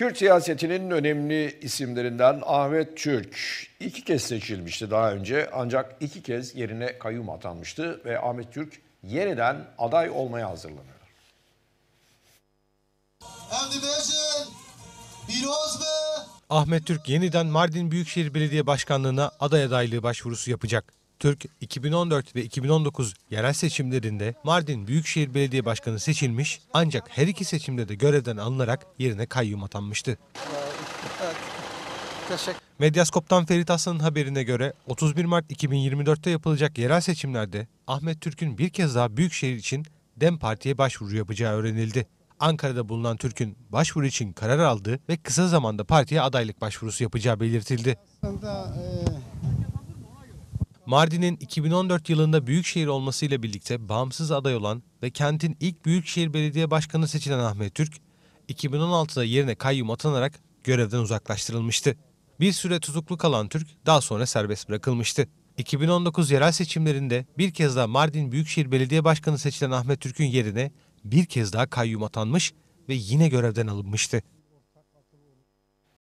Kürt siyasetinin önemli isimlerinden Ahmet Türk iki kez seçilmişti daha önce ancak iki kez yerine kayyum atanmıştı ve Ahmet Türk yeniden aday olmaya hazırlanıyor. Ahmet Türk yeniden Mardin Büyükşehir Belediye Başkanlığı'na aday adaylığı başvurusu yapacak. Türk 2014 ve 2019 yerel seçimlerinde Mardin Büyükşehir Belediye Başkanı seçilmiş ancak her iki seçimde de görevden alınarak yerine kayyum atanmıştı. Medyaskop'tan Ferit Aslan'ın haberine göre 31 Mart 2024'te yapılacak yerel seçimlerde Ahmet Türk'ün bir kez daha Büyükşehir için DEM Parti'ye başvuru yapacağı öğrenildi. Ankara'da bulunan Türk'ün başvuru için karar aldığı ve kısa zamanda partiye adaylık başvurusu yapacağı belirtildi. Aslında e, Mardin'in 2014 yılında büyükşehir olmasıyla birlikte bağımsız aday olan ve kentin ilk büyükşehir belediye başkanı seçilen Ahmet Türk, 2016'da yerine kayyum atanarak görevden uzaklaştırılmıştı. Bir süre tutuklu kalan Türk daha sonra serbest bırakılmıştı. 2019 yerel seçimlerinde bir kez daha Mardin Büyükşehir Belediye Başkanı seçilen Ahmet Türk'ün yerine bir kez daha kayyum atanmış ve yine görevden alınmıştı.